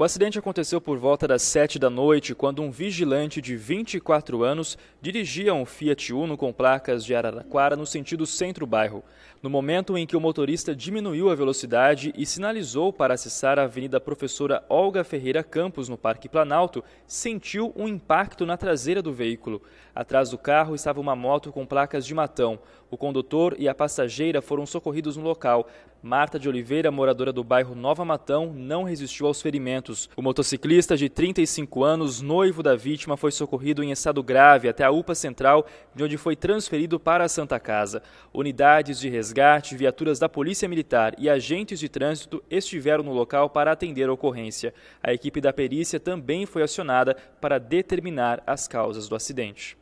O acidente aconteceu por volta das 7 da noite, quando um vigilante de 24 anos dirigia um Fiat Uno com placas de Araraquara no sentido centro-bairro. No momento em que o motorista diminuiu a velocidade e sinalizou para acessar a Avenida Professora Olga Ferreira Campos, no Parque Planalto, sentiu um impacto na traseira do veículo. Atrás do carro estava uma moto com placas de matão. O condutor e a passageira foram socorridos no local. Marta de Oliveira, moradora do bairro Nova Matão, não resistiu aos ferimentos ferimentos. O motociclista de 35 anos, noivo da vítima, foi socorrido em estado grave até a UPA Central, de onde foi transferido para a Santa Casa. Unidades de resgate, viaturas da Polícia Militar e agentes de trânsito estiveram no local para atender a ocorrência. A equipe da perícia também foi acionada para determinar as causas do acidente.